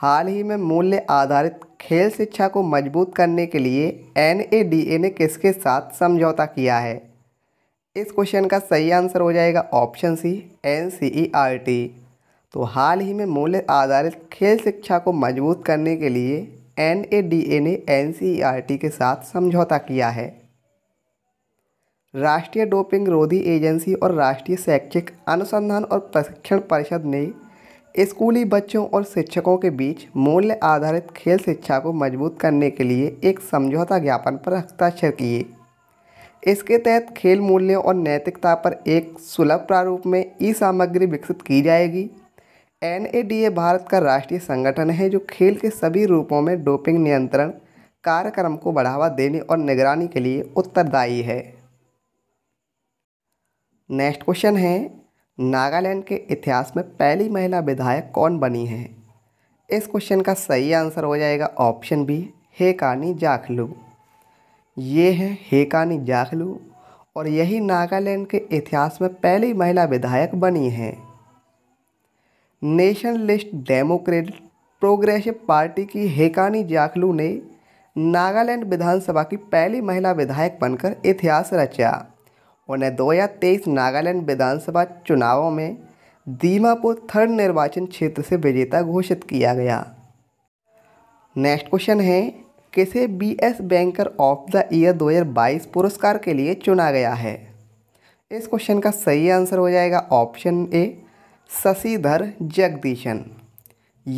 हाल ही में मूल्य आधारित खेल शिक्षा को मजबूत करने के लिए एन ने किसके साथ समझौता किया है इस क्वेश्चन का सही आंसर हो जाएगा ऑप्शन सी एन तो हाल ही में मूल्य आधारित खेल शिक्षा को मजबूत करने के लिए एन ने एन के साथ समझौता किया है राष्ट्रीय डोपिंग रोधी एजेंसी और राष्ट्रीय शैक्षिक अनुसंधान और प्रशिक्षण परिषद ने स्कूली बच्चों और शिक्षकों के बीच मूल्य आधारित खेल शिक्षा को मजबूत करने के लिए एक समझौता ज्ञापन पर हस्ताक्षर किए इसके तहत खेल मूल्यों और नैतिकता पर एक सुलभ प्रारूप में ई सामग्री विकसित की जाएगी एन भारत का राष्ट्रीय संगठन है जो खेल के सभी रूपों में डोपिंग नियंत्रण कार्यक्रम को बढ़ावा देने और निगरानी के लिए उत्तरदायी है नेक्स्ट क्वेश्चन है नागालैंड के इतिहास में पहली महिला विधायक कौन बनी है इस क्वेश्चन का सही आंसर हो जाएगा ऑप्शन बी हेकानी जाखलू ये है हेकानी जाखलू और यही नागालैंड के इतिहास में पहली महिला विधायक बनी है नेशनलिस्ट डेमोक्रेटिक प्रोग्रेसिव पार्टी की हेकानी जाखलू ने नागालैंड विधानसभा की पहली महिला विधायक बनकर इतिहास रचा उन्हें दो हज़ार तेईस नागालैंड विधानसभा चुनावों में दीमापुर थर्ड निर्वाचन क्षेत्र से विजेता घोषित किया गया नेक्स्ट क्वेश्चन है किसे B S banker of the year 2022 पुरस्कार के लिए चुना गया है इस क्वेश्चन का सही आंसर हो जाएगा ऑप्शन ए शशिधर जगदीशन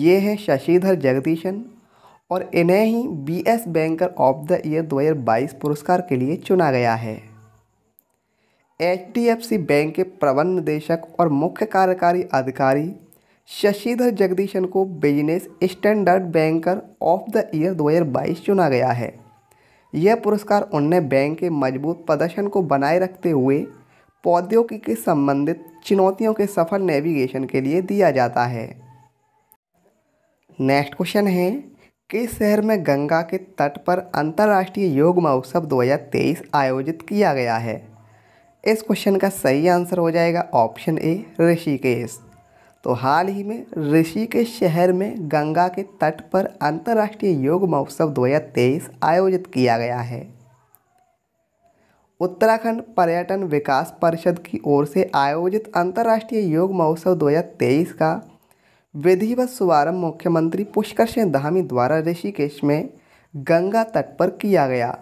ये हैं शशिधर जगदीशन और इन्हें ही B S banker of the year 2022 पुरस्कार के लिए चुना गया है एच बैंक के प्रबंध निदेशक और मुख्य कार्यकारी अधिकारी शशिधर जगदीशन को Business Standard banker of the year 2022 चुना गया है यह पुरस्कार उन्हें बैंक के मजबूत प्रदर्शन को बनाए रखते हुए प्रौद्योगिकी संबंधित चुनौतियों के सफल नेविगेशन के लिए दिया जाता है नेक्स्ट क्वेश्चन है किस शहर में गंगा के तट पर अंतर्राष्ट्रीय योग महोत्सव 2023 आयोजित किया गया है इस क्वेश्चन का सही आंसर हो जाएगा ऑप्शन ए ऋषिकेश तो हाल ही में ऋषिकेश शहर में गंगा के तट पर अंतर्राष्ट्रीय योग महोत्सव तेईस आयोजित किया गया है उत्तराखंड पर्यटन विकास परिषद की ओर से आयोजित अंतर्राष्ट्रीय योग महोत्सव 2023 का विधिवत शुभारंभ मुख्यमंत्री पुष्कर सिंह धामी द्वारा ऋषिकेश में गंगा तट पर किया गया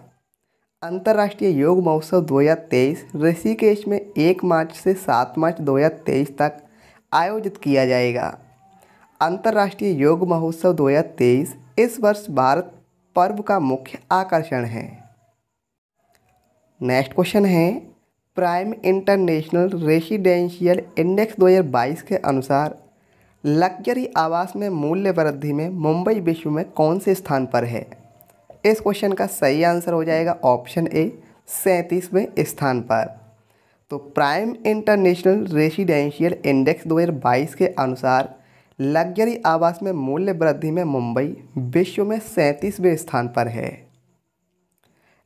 अंतर्राष्ट्रीय योग महोत्सव 2023 ऋषिकेश में 1 मार्च से 7 मार्च 2023 तक आयोजित किया जाएगा अंतर्राष्ट्रीय योग महोत्सव 2023 इस वर्ष भारत पर्व का मुख्य आकर्षण है नेक्स्ट क्वेश्चन है प्राइम इंटरनेशनल रेसिडेंशियल इंडेक्स 2022 के अनुसार लग्जरी आवास में मूल्य वृद्धि में मुंबई विश्व में कौन से स्थान पर है इस क्वेश्चन का सही आंसर हो जाएगा ऑप्शन ए सैंतीसवें स्थान पर तो प्राइम इंटरनेशनल रेसिडेंशियल इंडेक्स 2022 के अनुसार लग्जरी आवास में मूल्य वृद्धि में मुंबई विश्व में सैंतीसवें स्थान पर है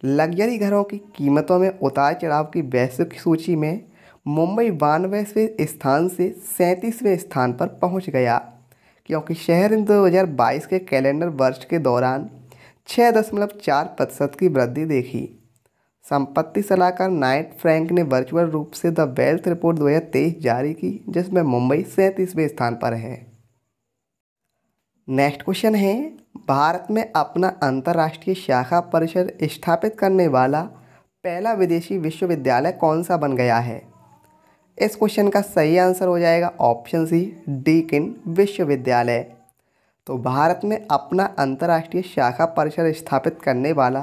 लग्जरी घरों की कीमतों में उतार चढ़ाव की वैश्विक सूची में मुंबई बानवेवें स्थान से सैंतीसवें स्थान पर पहुंच गया क्योंकि शहर इन 2022 के कैलेंडर वर्ष के दौरान छः दशमलव चार प्रतिशत की वृद्धि देखी संपत्ति सलाहकार नाइट फ्रैंक ने वर्चुअल रूप से द वेल्थ रिपोर्ट दो जारी की जिसमें मुंबई सैंतीसवें स्थान पर है नेक्स्ट क्वेश्चन है भारत में अपना अंतर्राष्ट्रीय शाखा परिषद स्थापित करने वाला पहला विदेशी विश्वविद्यालय कौन सा बन गया है इस क्वेश्चन का सही आंसर हो जाएगा ऑप्शन सी डीकिन विश्वविद्यालय तो भारत में अपना अंतर्राष्ट्रीय शाखा परिसर स्थापित करने वाला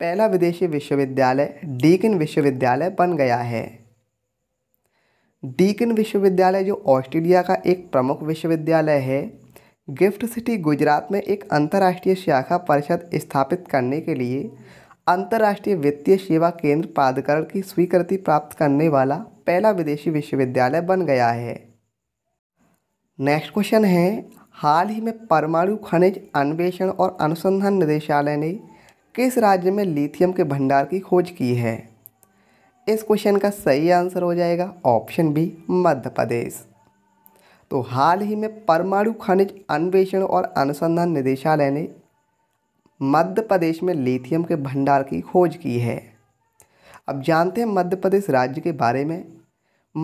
पहला विदेशी विश्वविद्यालय डीकिन विश्वविद्यालय बन गया है डीकिन विश्वविद्यालय जो ऑस्ट्रेलिया का एक प्रमुख विश्वविद्यालय है गिफ्ट सिटी गुजरात में एक अंतर्राष्ट्रीय शाखा परिषद स्थापित करने के लिए अंतर्राष्ट्रीय वित्तीय सेवा केंद्र प्राधिकरण की स्वीकृति प्राप्त करने वाला पहला विदेशी विश्वविद्यालय बन गया है नेक्स्ट क्वेश्चन है हाल ही में परमाणु खनिज अन्वेषण और अनुसंधान निदेशालय ने किस राज्य में लिथियम के भंडार की खोज की है इस क्वेश्चन का सही आंसर हो जाएगा ऑप्शन बी मध्य प्रदेश तो हाल ही में परमाणु खनिज अन्वेषण और अनुसंधान निदेशालय ने मध्य प्रदेश में लिथियम के भंडार की खोज की है अब जानते हैं मध्य प्रदेश राज्य के बारे में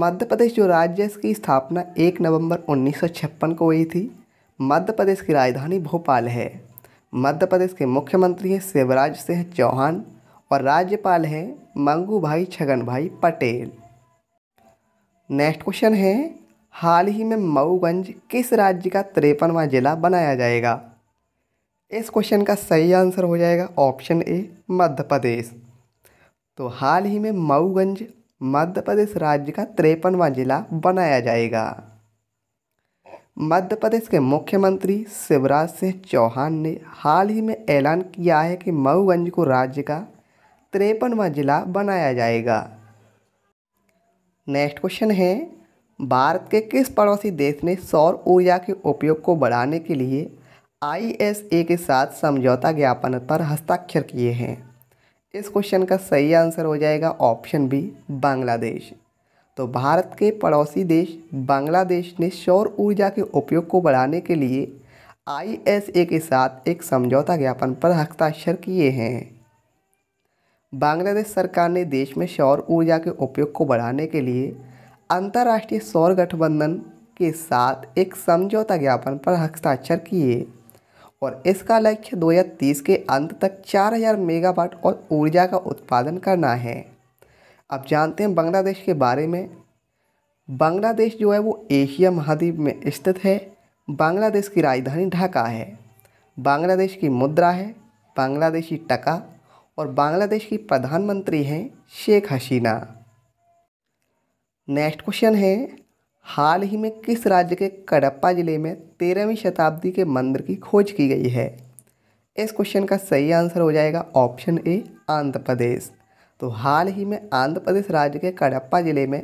मध्य प्रदेश जो राज्य है इसकी स्थापना 1 नवंबर 1956 को हुई थी मध्य प्रदेश की राजधानी भोपाल है मध्य प्रदेश के मुख्यमंत्री हैं शिवराज सिंह चौहान और राज्यपाल हैं मंगू भाई छगन भाई पटेल नेक्स्ट क्वेश्चन है हाल ही में मऊगंज किस राज्य का तिरपनवा जिला बनाया जाएगा इस क्वेश्चन का सही आंसर हो जाएगा ऑप्शन ए मध्य प्रदेश तो हाल ही में मऊगंज मध्य प्रदेश राज्य का तिरपनवा जिला बनाया जाएगा मध्य प्रदेश के मुख्यमंत्री शिवराज सिंह चौहान ने हाल ही में ऐलान किया है कि मऊगंज को राज्य का तिरपनवा जिला बनाया जाएगा नेक्स्ट क्वेश्चन है भारत के किस पड़ोसी देश ने सौर ऊर्जा के उपयोग को बढ़ाने के लिए आईएसए के साथ समझौता ज्ञापन पर हस्ताक्षर किए हैं इस क्वेश्चन का सही आंसर हो जाएगा ऑप्शन बी बांग्लादेश तो भारत के पड़ोसी देश बांग्लादेश ने सौर ऊर्जा के उपयोग को बढ़ाने के लिए आईएसए के साथ एक समझौता ज्ञापन पर हस्ताक्षर किए हैं बांग्लादेश सरकार ने देश में सौर ऊर्जा के उपयोग को बढ़ाने के लिए अंतर्राष्ट्रीय सौर गठबंधन के साथ एक समझौता ज्ञापन पर हस्ताक्षर किए और इसका लक्ष्य 2030 के अंत तक 4000 मेगावाट और ऊर्जा का उत्पादन करना है आप जानते हैं बांग्लादेश के बारे में बांग्लादेश जो है वो एशिया महाद्वीप में स्थित है बांग्लादेश की राजधानी ढाका है बांग्लादेश की मुद्रा है बांग्लादेशी टका और बांग्लादेश की प्रधानमंत्री हैं शेख हसीना नेक्स्ट क्वेश्चन है हाल ही में किस राज्य के कड़प्पा जिले में तेरहवीं शताब्दी के मंदिर की खोज की गई है इस क्वेश्चन का सही आंसर हो जाएगा ऑप्शन ए आंध्र प्रदेश तो हाल ही में आंध्र प्रदेश राज्य के कडप्पा ज़िले में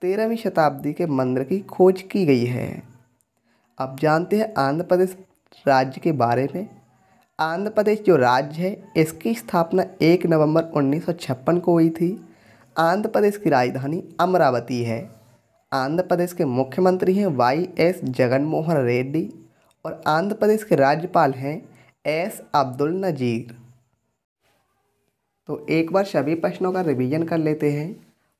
तेरहवीं शताब्दी के मंदिर की खोज की गई है अब जानते हैं आंध्र प्रदेश राज्य के बारे में आंध्र प्रदेश जो राज्य है इसकी स्थापना 1 नवंबर 1956 को हुई थी आंध्र प्रदेश की राजधानी अमरावती है आंध्र प्रदेश के मुख्यमंत्री हैं वाई एस जगनमोहन रेड्डी और आंध्र प्रदेश के राज्यपाल हैं एस अब्दुल नजीर तो एक बार सभी प्रश्नों का रिवीजन कर लेते हैं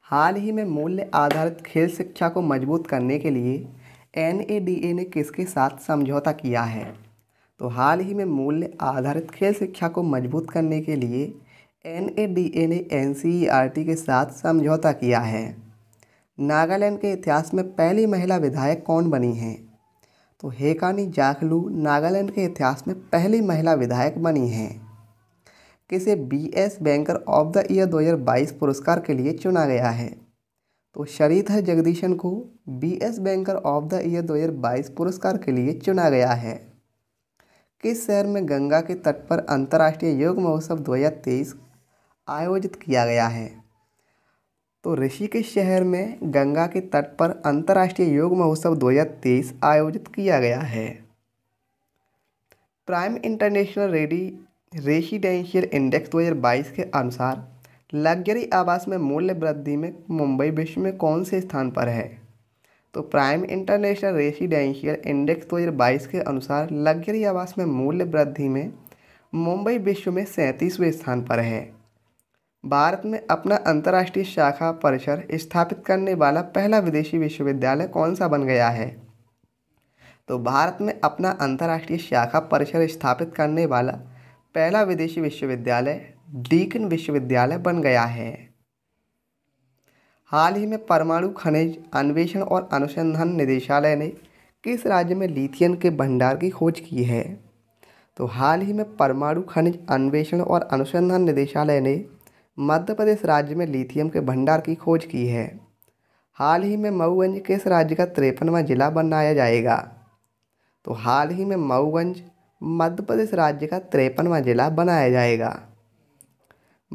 हाल ही में मूल्य आधारित खेल शिक्षा को मजबूत करने के लिए एन ने किसके साथ समझौता किया है तो हाल ही में मूल्य आधारित खेल शिक्षा को मजबूत करने के लिए एन ने एन e के साथ समझौता किया है नागालैंड के इतिहास में पहली महिला विधायक कौन बनी हैं तो हेकानी जाखलू नागालैंड के इतिहास में पहली महिला विधायक बनी हैं किसे BS banker of the year 2022 पुरस्कार के लिए चुना गया है तो शरीत जगदीशन को BS banker of the year 2022 पुरस्कार के लिए चुना गया है किस शहर में गंगा के तट पर अंतर्राष्ट्रीय योग महोत्सव 2023 आयोजित किया गया है तो ऋषि के शहर में गंगा के तट पर अंतर्राष्ट्रीय योग महोत्सव 2023 आयोजित किया गया है Prime International ready Residential Index 2022 के अनुसार लग्जरी आवास में मूल्य वृद्धि में मुंबई विश्व में कौन से स्थान पर है तो प्राइम इंटरनेशनल रेसिडेंशियल इंडेक्स 2022 के अनुसार लग्जरी आवास में मूल्य वृद्धि में मुंबई विश्व में सैंतीसवें स्थान पर है भारत में अपना अंतर्राष्ट्रीय शाखा परिसर स्थापित करने वाला पहला विदेशी विश्वविद्यालय कौन सा बन गया है तो भारत में अपना अंतर्राष्ट्रीय शाखा परिसर स्थापित करने वाला पहला विदेशी विश्वविद्यालय डीकन विश्वविद्यालय बन गया है हाल ही में परमाणु खनिज अन्वेषण और अनुसंधान निदेशालय ने किस राज्य में लिथियन के भंडार की खोज की है तो हाल ही में परमाणु खनिज अन्वेषण और अनुसंधान निदेशालय ने मध्य प्रदेश राज्य में लिथियम के भंडार की खोज की है हाल ही में मऊगंज किस राज्य का तिरपनवा जिला बनाया जाएगा तो हाल ही में मऊगंज मध्य प्रदेश राज्य का तिरपनवा जिला बनाया जाएगा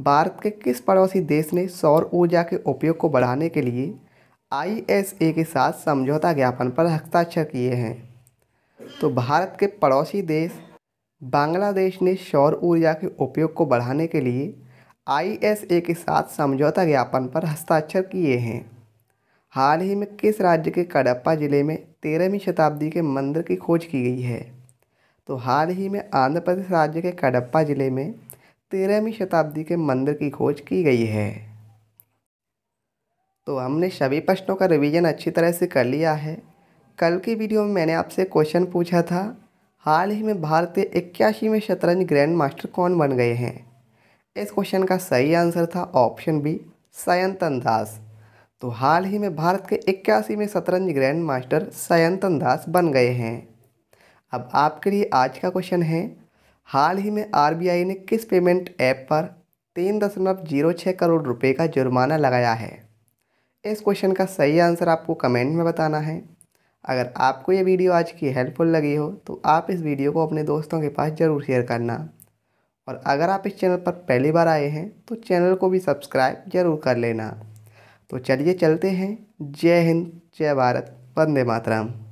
भारत के किस पड़ोसी देश ने सौर ऊर्जा के उपयोग को बढ़ाने के लिए आईएसए के साथ समझौता ज्ञापन पर हस्ताक्षर किए हैं तो भारत के पड़ोसी देश बांग्लादेश ने सौर ऊर्जा के उपयोग को बढ़ाने के लिए आईएसए के साथ समझौता ज्ञापन पर हस्ताक्षर किए हैं हाल ही में किस राज्य के कडप्पा जिले में तेरहवीं शताब्दी के मंदिर की खोज की गई है तो हाल ही में आंध्र प्रदेश राज्य के कडप्पा ज़िले में तेरहवीं शताब्दी के मंदिर की खोज की गई है तो हमने सभी प्रश्नों का रिवीजन अच्छी तरह से कर लिया है कल की वीडियो में मैंने आपसे क्वेश्चन पूछा था हाल ही में भारतीय इक्यासीवें शतरंज ग्रैंड मास्टर कौन बन गए हैं इस क्वेश्चन का सही आंसर था ऑप्शन बी सयंतन दास तो हाल ही में भारत के इक्यासीवें शतरंज ग्रैंड मास्टर सयंतन दास बन गए हैं अब आपके लिए आज का क्वेश्चन है हाल ही में आरबीआई ने किस पेमेंट ऐप पर तीन दशमलव जीरो छः करोड़ रुपए का जुर्माना लगाया है इस क्वेश्चन का सही आंसर आपको कमेंट में बताना है अगर आपको ये वीडियो आज की हेल्पफुल लगी हो तो आप इस वीडियो को अपने दोस्तों के पास ज़रूर शेयर करना और अगर आप इस चैनल पर पहली बार आए हैं तो चैनल को भी सब्सक्राइब जरूर कर लेना तो चलिए चलते हैं जय हिंद जय भारत वंदे मातरम